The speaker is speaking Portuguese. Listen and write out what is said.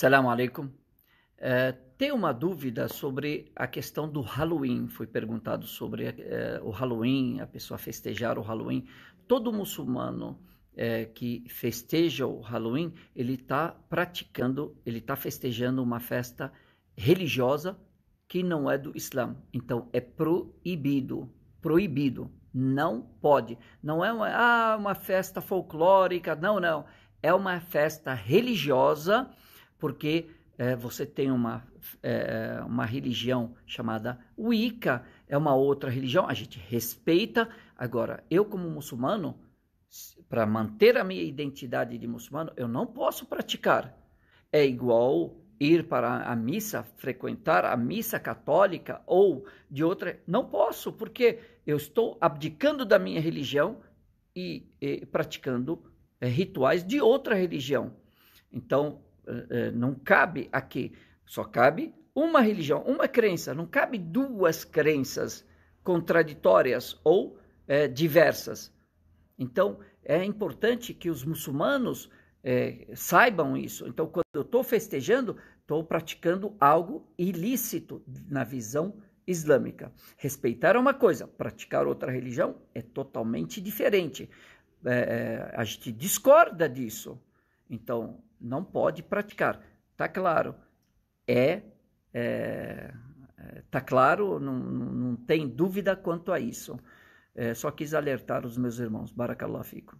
Salam alaikum. Uh, tem uma dúvida sobre a questão do Halloween. Foi perguntado sobre uh, o Halloween, a pessoa festejar o Halloween. Todo muçulmano uh, que festeja o Halloween, ele está praticando, ele está festejando uma festa religiosa que não é do Islã. Então é proibido, proibido. Não pode. Não é uma, ah, uma festa folclórica. Não, não. É uma festa religiosa porque é, você tem uma, é, uma religião chamada Wicca, é uma outra religião, a gente respeita. Agora, eu, como muçulmano, para manter a minha identidade de muçulmano, eu não posso praticar. É igual ir para a missa, frequentar a missa católica ou de outra. Não posso, porque eu estou abdicando da minha religião e, e praticando é, rituais de outra religião. Então, eh, eh, não cabe aqui, só cabe uma religião, uma crença, não cabe duas crenças contraditórias ou é, diversas. Então, é importante que os muçulmanos é, saibam isso. Então, quando eu estou festejando, estou praticando algo ilícito na visão islâmica. Respeitar é uma coisa, praticar outra religião é totalmente diferente. É, a gente discorda disso. Então, não pode praticar. Tá claro. É, é, é tá claro, não, não tem dúvida quanto a isso. É, só quis alertar os meus irmãos. Barakallah fico.